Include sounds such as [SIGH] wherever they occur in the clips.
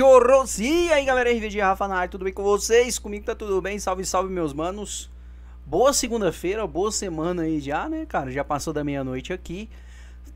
Chorros! E aí galera, RVG Rafa na área, tudo bem com vocês? Comigo tá tudo bem, salve, salve meus manos. Boa segunda-feira, boa semana aí já, né, cara? Já passou da meia-noite aqui.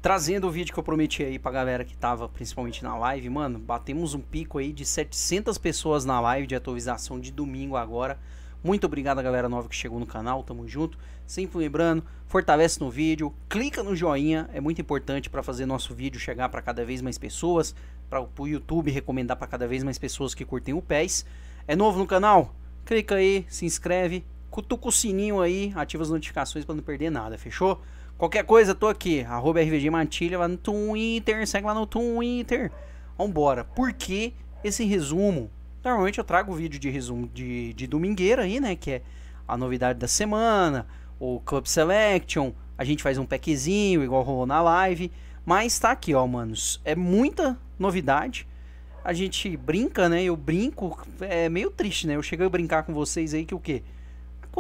Trazendo o vídeo que eu prometi aí pra galera que tava principalmente na live. Mano, batemos um pico aí de 700 pessoas na live de atualização de domingo agora. Muito obrigado a galera nova que chegou no canal, tamo junto. Sempre lembrando, fortalece no vídeo, clica no joinha, é muito importante para fazer nosso vídeo chegar para cada vez mais pessoas, para o YouTube recomendar para cada vez mais pessoas que curtem o PES. É novo no canal? Clica aí, se inscreve, cutuca o sininho aí, ativa as notificações para não perder nada, fechou? Qualquer coisa, tô aqui, arroba RVG Matilha, lá no Twitter, segue lá no Twitter. Vambora, por que esse resumo Normalmente eu trago vídeo de resumo de, de domingueira aí, né? Que é a novidade da semana, o Club Selection, a gente faz um packzinho, igual rolou na live. Mas tá aqui, ó, manos. É muita novidade. A gente brinca, né? Eu brinco. É meio triste, né? Eu cheguei a brincar com vocês aí que o quê?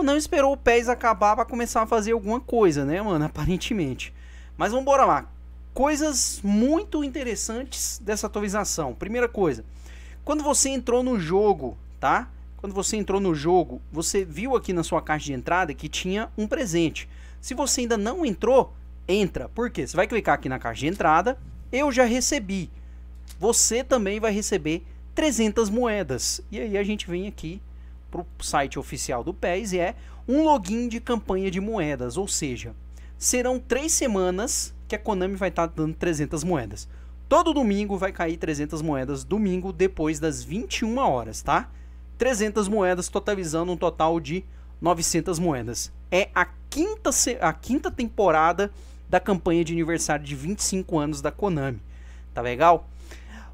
não esperou o PES acabar para começar a fazer alguma coisa, né, mano? [LAUGHS] Aparentemente. Mas vamos bora lá. Coisas muito interessantes dessa atualização. Primeira coisa, quando você entrou no jogo, tá? Quando você entrou no jogo, você viu aqui na sua caixa de entrada que tinha um presente. Se você ainda não entrou, entra. Por quê? Você vai clicar aqui na caixa de entrada, eu já recebi. Você também vai receber 300 moedas. E aí a gente vem aqui para o site oficial do PES e é um login de campanha de moedas, ou seja, serão três semanas que a Konami vai estar tá dando 300 moedas. Todo domingo vai cair 300 moedas, domingo depois das 21 horas, tá? 300 moedas, totalizando um total de 900 moedas. É a quinta, a quinta temporada da campanha de aniversário de 25 anos da Konami. Tá legal?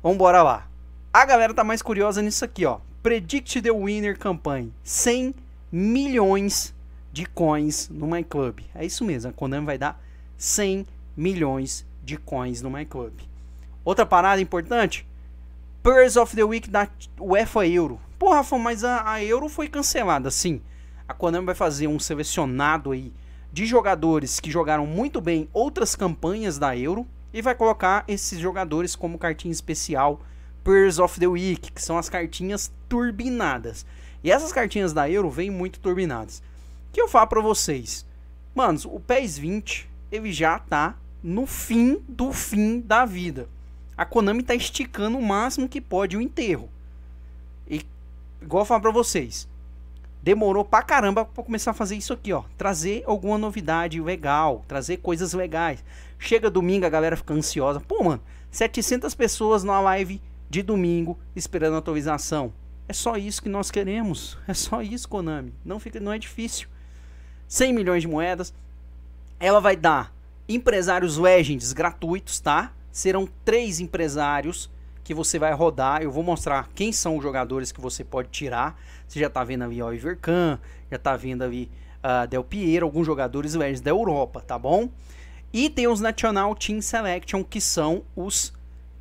Vambora lá. A galera tá mais curiosa nisso aqui, ó. Predict the Winner Campaign. 100 milhões de coins no MyClub. É isso mesmo, a Konami vai dar 100 milhões de coins no MyClub. Outra parada importante: Players of the Week da UEFA Euro. Porra, Rafa, mas a, a Euro foi cancelada, sim. A Konami vai fazer um selecionado aí de jogadores que jogaram muito bem outras campanhas da Euro e vai colocar esses jogadores como cartinha especial Players of the Week, que são as cartinhas turbinadas. E essas cartinhas da Euro vêm muito turbinadas. Que eu falo para vocês, manos, o PES 20 ele já tá no fim do fim da vida a Konami está esticando o máximo que pode o enterro. E igual eu falar para vocês, demorou pra caramba para começar a fazer isso aqui, ó, trazer alguma novidade legal, trazer coisas legais. Chega domingo, a galera fica ansiosa. Pô, mano, 700 pessoas na live de domingo esperando a atualização. É só isso que nós queremos. É só isso, Konami. Não fica, não é difícil. 100 milhões de moedas. Ela vai dar empresários legends gratuitos, tá? serão três empresários que você vai rodar. Eu vou mostrar quem são os jogadores que você pode tirar. Você já está vendo ali o Oliver Kahn, já está vendo ali uh, Del Piero, alguns jogadores velhos da Europa, tá bom? E tem os National Team Selection, que são os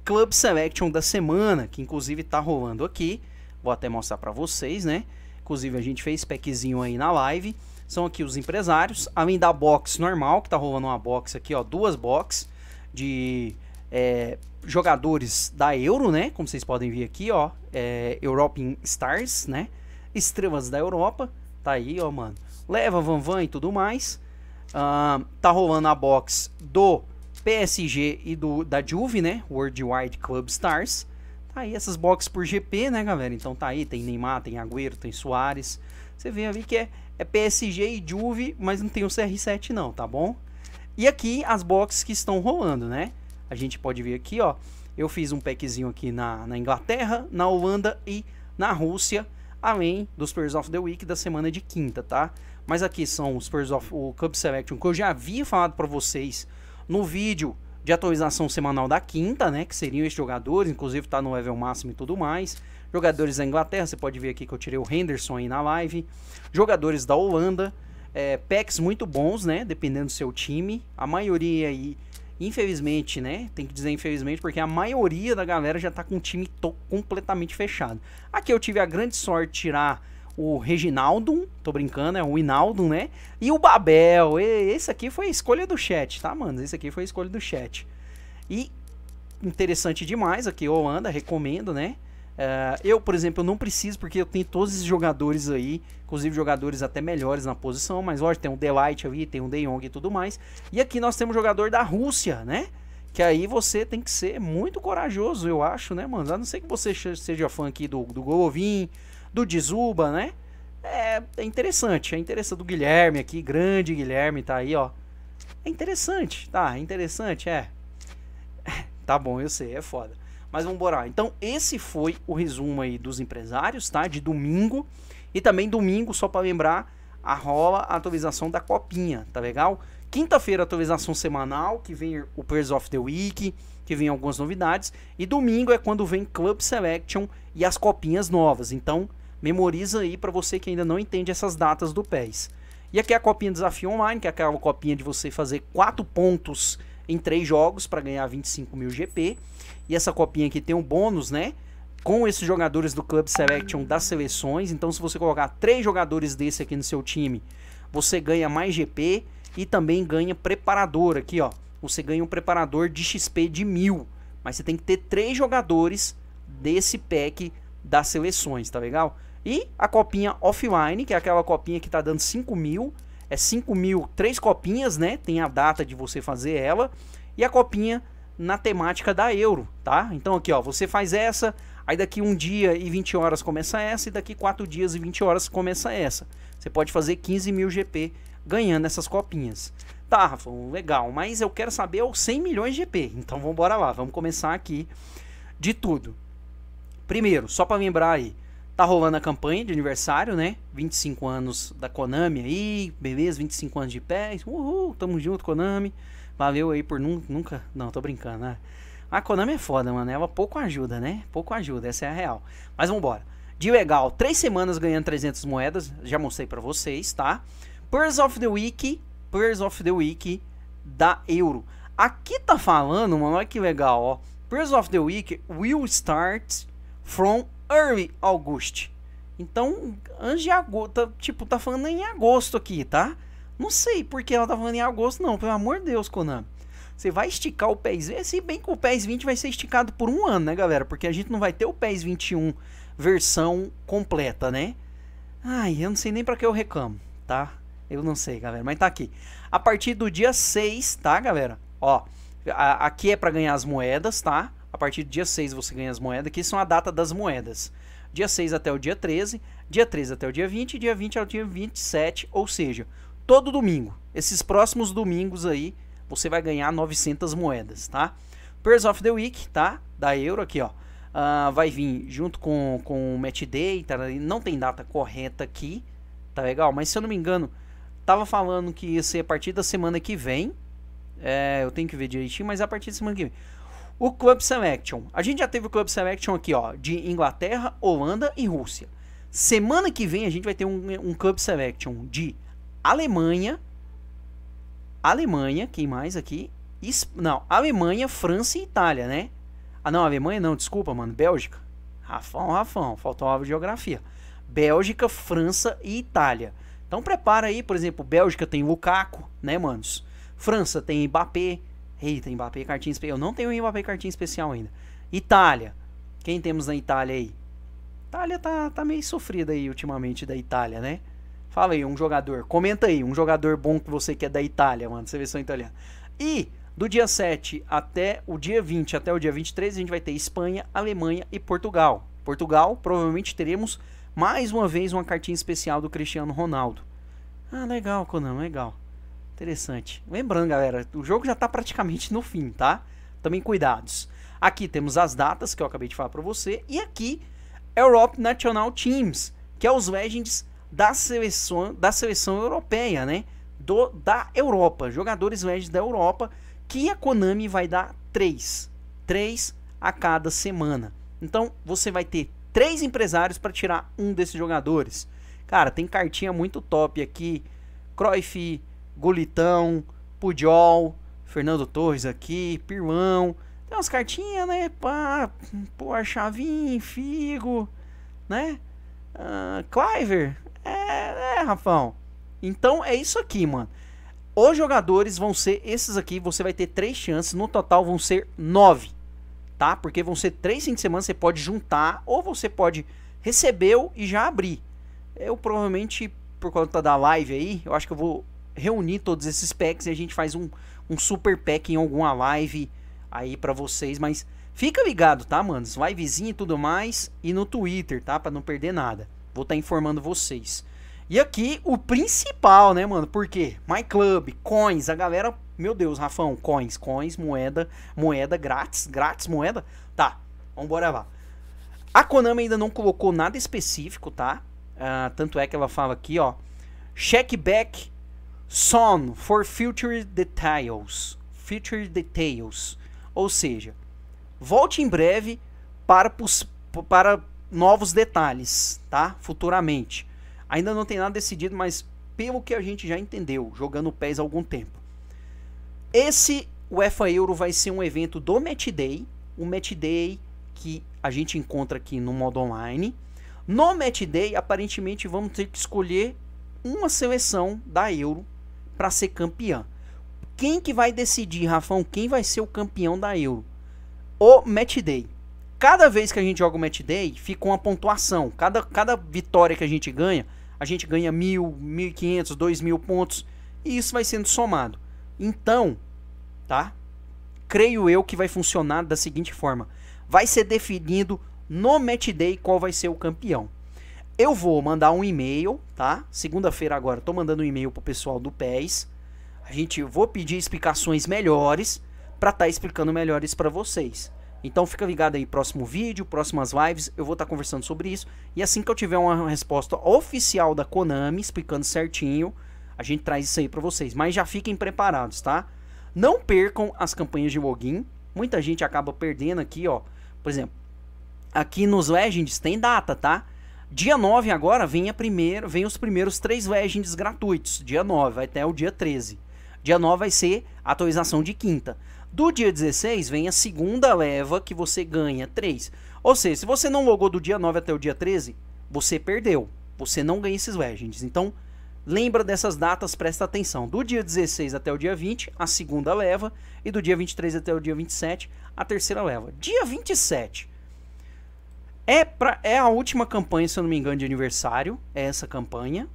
Club Selection da semana, que inclusive está rolando aqui. Vou até mostrar para vocês, né? Inclusive a gente fez packzinho aí na live. São aqui os empresários, além da box normal, que está rolando uma box aqui, ó, duas boxes de é, jogadores da Euro, né? Como vocês podem ver aqui, ó. É, European Stars, né? Estrelas da Europa. Tá aí, ó, mano. Leva Van Van e tudo mais. tá rolando a box do PSG e do da Juve, né? Worldwide Club Stars. Tá aí essas boxes por GP, né, galera? Então tá aí, tem Neymar, tem Agüero, tem Soares. Você vê ali que é, é PSG e Juve, mas não tem o CR7 não, tá bom? E aqui as boxes que estão rolando, né? A gente pode ver aqui, ó. Eu fiz um packzinho aqui na, na Inglaterra, na Holanda e na Rússia, além dos Spurs of the Week da semana de quinta, tá? Mas aqui são os Spurs of o Cup Selection que eu já havia falado para vocês no vídeo de atualização semanal da quinta, né? Que seriam esses jogadores, inclusive tá no level máximo e tudo mais. Jogadores da Inglaterra, você pode ver aqui que eu tirei o Henderson aí na live. Jogadores da Holanda, é, packs muito bons, né? Dependendo do seu time. A maioria aí Infelizmente, né? Tem que dizer infelizmente, porque a maioria da galera já tá com o time completamente fechado. Aqui eu tive a grande sorte de tirar o Reginaldo, tô brincando, é o Inaldo, né? E o Babel. E esse aqui foi a escolha do chat, tá, mano? Esse aqui foi a escolha do chat. E interessante demais aqui, Holanda, recomendo, né? É, eu, por exemplo, eu não preciso porque eu tenho todos esses jogadores aí, inclusive jogadores até melhores na posição, mas lógico, tem um Delight ali, tem um De Jong e tudo mais. E aqui nós temos um jogador da Rússia, né? Que aí você tem que ser muito corajoso, eu acho, né, mano? A não ser que você seja fã aqui do, do Golovin, do Dizuba, né? É, é interessante, é interessante. Do Guilherme aqui, grande Guilherme, tá aí, ó. É interessante, tá? É interessante, é. [LAUGHS] tá bom, eu sei, é foda. Mas vamos embora. Então, esse foi o resumo aí dos empresários, tá? De domingo. E também domingo, só para lembrar, a rola a atualização da copinha, tá legal? Quinta-feira, atualização semanal, que vem o Players of the Week, que vem algumas novidades. E domingo é quando vem Club Selection e as copinhas novas. Então, memoriza aí para você que ainda não entende essas datas do PES. E aqui é a copinha Desafio Online, que é aquela copinha de você fazer 4 pontos em 3 jogos para ganhar 25 mil GP. E essa copinha aqui tem um bônus, né? Com esses jogadores do Club Selection das seleções. Então, se você colocar três jogadores desse aqui no seu time, você ganha mais GP e também ganha preparador aqui, ó. Você ganha um preparador de XP de mil. Mas você tem que ter três jogadores desse pack das seleções, tá legal? E a copinha offline, que é aquela copinha que tá dando 5 mil. É 5 mil, três copinhas, né? Tem a data de você fazer ela. E a copinha na temática da euro, tá? Então aqui, ó, você faz essa, aí daqui um dia e 20 horas começa essa, e daqui quatro dias e 20 horas começa essa. Você pode fazer 15 mil GP ganhando essas copinhas. Tá, Rafa, legal, mas eu quero saber os 100 milhões de GP, então vamos bora lá, vamos começar aqui de tudo. Primeiro, só para lembrar aí, tá rolando a campanha de aniversário, né? 25 anos da Konami aí, beleza, 25 anos de pé, uhul, tamo junto, Konami. Valeu aí por nunca. Não, tô brincando, né? A Konami é foda, mano. Ela pouco ajuda, né? Pouco ajuda, essa é a real. Mas vambora. De legal, três semanas ganhando 300 moedas. Já mostrei pra vocês, tá? Players of the Week. Players of the Week da Euro. Aqui tá falando, mano, olha que legal, ó. of the Week will start from early August. Então, antes de agosto, tá, tipo, tá falando em agosto aqui, tá? Não sei porque ela tava tá falando em agosto, não. Pelo amor de Deus, Konami. Você vai esticar o PES Se bem que o PES 20 vai ser esticado por um ano, né, galera? Porque a gente não vai ter o PES 21 versão completa, né? Ai, eu não sei nem para que eu reclamo, tá? Eu não sei, galera, mas tá aqui. A partir do dia 6, tá, galera? Ó, a, aqui é para ganhar as moedas, tá? A partir do dia 6 você ganha as moedas. Aqui são a data das moedas. Dia 6 até o dia 13, dia 13 até o dia 20, dia 20 ao é dia 27, ou seja, todo domingo. Esses próximos domingos aí, você vai ganhar 900 moedas, tá? Pairs of the Week, tá? Da Euro aqui, ó. Uh, vai vir junto com, com o Match Day, tá? não tem data correta aqui, tá legal? Mas se eu não me engano, tava falando que ia ser a partir da semana que vem. É, eu tenho que ver direitinho, mas é a partir da semana que vem. O Club Selection. A gente já teve o Club Selection aqui, ó, de Inglaterra, Holanda e Rússia. Semana que vem a gente vai ter um, um Club Selection de Alemanha, Alemanha, quem mais aqui? Não, Alemanha, França e Itália, né? Ah, não, Alemanha não, desculpa, mano, Bélgica. Rafão, Rafão, faltou aula de geografia. Bélgica, França e Itália. Então prepara aí, por exemplo, Bélgica tem Lukaku, né, manos? França tem Mbappé. Eita, Mbappé cartinha especial. Eu não tenho Mbappé cartinha especial ainda. Itália. Quem temos na Itália aí? Itália tá, tá meio sofrida aí ultimamente da Itália, né? Fala aí, um jogador. Comenta aí, um jogador bom que você quer da Itália, mano, seleção italiana. E do dia 7 até o dia 20, até o dia 23, a gente vai ter Espanha, Alemanha e Portugal. Portugal, provavelmente teremos mais uma vez uma cartinha especial do Cristiano Ronaldo. Ah, legal, Conan, legal. Interessante. Lembrando, galera, o jogo já está praticamente no fim, tá? Também cuidados. Aqui temos as datas que eu acabei de falar para você. E aqui, Europe National Teams, que é os Legends da seleção, da seleção europeia, né? Do, da Europa, jogadores médios da Europa, que a Konami vai dar três três a cada semana. Então você vai ter três empresários para tirar um desses jogadores. Cara, tem cartinha muito top aqui. Cruyff, Golitão, Pujol, Fernando Torres aqui, Pirmão. Tem umas cartinhas, né? Pá, pô, Chavin, Figo, né? Uh, Cliver. É, é, Rafão. Então é isso aqui, mano. Os jogadores vão ser esses aqui. Você vai ter três chances. No total vão ser nove. Tá? Porque vão ser três fins de semana. Você pode juntar. Ou você pode receber e já abrir. Eu provavelmente, por conta da live aí, eu acho que eu vou reunir todos esses packs e a gente faz um, um super pack em alguma live aí para vocês. Mas fica ligado, tá, manos? Livezinha e tudo mais. E no Twitter, tá? Pra não perder nada. Vou estar tá informando vocês. E aqui o principal, né, mano? Porque My Club, coins, a galera, meu Deus, Rafão, coins, coins, moeda, moeda grátis, grátis moeda. Tá. Vamos bora lá. A Konami ainda não colocou nada específico, tá? Uh, tanto é que ela fala aqui, ó. Check back son for future details. Future details. Ou seja, volte em breve para, para novos detalhes, tá? Futuramente. Ainda não tem nada decidido, mas pelo que a gente já entendeu, jogando pés há algum tempo. Esse UEFA Euro vai ser um evento do Match Day, o um Match Day que a gente encontra aqui no modo online. No Match Day, aparentemente, vamos ter que escolher uma seleção da Euro para ser campeã. Quem que vai decidir, Rafão, quem vai ser o campeão da Euro? O Match Day. Cada vez que a gente joga o match day, fica uma pontuação. Cada, cada vitória que a gente ganha, a gente ganha mil, mil e quinhentos, dois mil pontos. E isso vai sendo somado. Então, tá? Creio eu que vai funcionar da seguinte forma: vai ser definido no match day qual vai ser o campeão. Eu vou mandar um e-mail, tá? Segunda-feira agora, tô mandando um e-mail pro pessoal do PES. A gente vou pedir explicações melhores para estar tá explicando melhores para vocês. Então fica ligado aí, próximo vídeo, próximas lives, eu vou estar tá conversando sobre isso. E assim que eu tiver uma resposta oficial da Konami, explicando certinho, a gente traz isso aí para vocês. Mas já fiquem preparados, tá? Não percam as campanhas de login. Muita gente acaba perdendo aqui, ó. Por exemplo, aqui nos Legends tem data, tá? Dia 9 agora vem, a primeira, vem os primeiros três Legends gratuitos. Dia 9 até o dia 13. Dia 9 vai ser atualização de quinta. Do dia 16 vem a segunda leva que você ganha 3. Ou seja, se você não logou do dia 9 até o dia 13, você perdeu. Você não ganha esses legends. Então, lembra dessas datas, presta atenção. Do dia 16 até o dia 20, a segunda leva. E do dia 23 até o dia 27, a terceira leva. Dia 27. É, pra, é a última campanha, se eu não me engano, de aniversário. É essa campanha.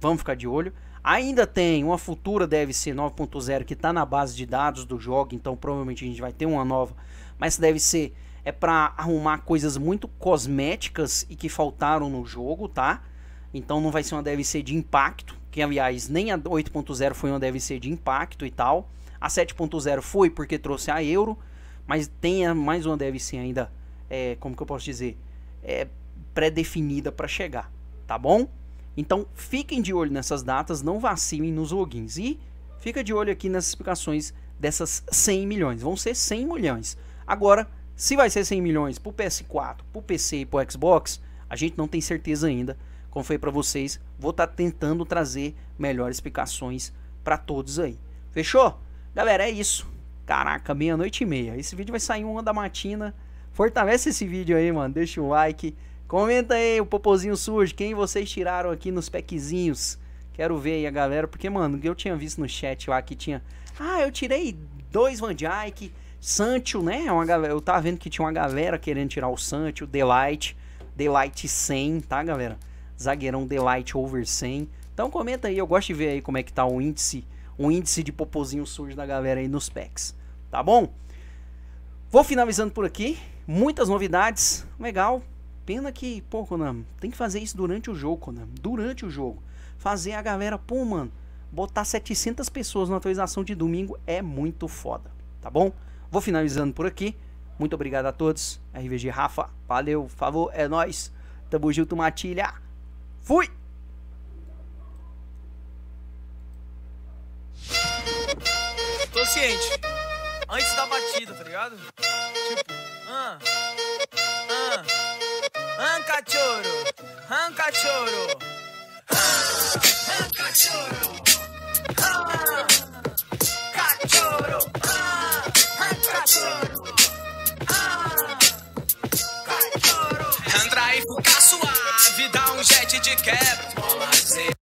Vamos ficar de olho. Ainda tem uma futura DVC 9.0 que está na base de dados do jogo, então provavelmente a gente vai ter uma nova. Mas deve ser é para arrumar coisas muito cosméticas e que faltaram no jogo, tá? Então não vai ser uma DLC de impacto, que aliás nem a 8.0 foi uma DLC de impacto e tal. A 7.0 foi porque trouxe a Euro, mas tem mais uma DLC ainda, é, como que eu posso dizer, é, pré-definida para chegar, tá bom? Então fiquem de olho nessas datas, não vacilem nos logins. E fica de olho aqui nas explicações dessas 100 milhões. Vão ser 100 milhões. Agora, se vai ser 100 milhões para o PS4, para o PC e para o Xbox, a gente não tem certeza ainda. Como foi para vocês, vou estar tá tentando trazer melhores explicações para todos aí. Fechou? Galera, é isso. Caraca, meia-noite e meia. Esse vídeo vai sair uma da matina. Fortalece esse vídeo aí, mano. Deixa o like. Comenta aí, o popozinho surge, quem vocês tiraram aqui nos pequezinhos Quero ver aí a galera, porque, mano, eu tinha visto no chat lá que tinha... Ah, eu tirei dois Van Dyke, Sancho, né? Uma galera, eu tava vendo que tinha uma galera querendo tirar o Sancho, Delight, Delight 100, tá, galera? Zagueirão Delight over 100. Então comenta aí, eu gosto de ver aí como é que tá o índice, o índice de popozinho surge da galera aí nos packs, tá bom? Vou finalizando por aqui, muitas novidades, legal, Pena que, pô, Konami, tem que fazer isso durante o jogo, Konami. Durante o jogo. Fazer a galera, pô, mano, botar 700 pessoas na atualização de domingo é muito foda, tá bom? Vou finalizando por aqui. Muito obrigado a todos. RVG Rafa, valeu, favor, é nós. Tamo junto, Matilha. Fui! Tô ciente. Antes da batida, tá ligado? Tipo, ah. Anca choro, anca choro. Anca choro. Cachorro, ah, cachorro, ah, cachorro. Andra e fuca suave, dá um jet de quebra.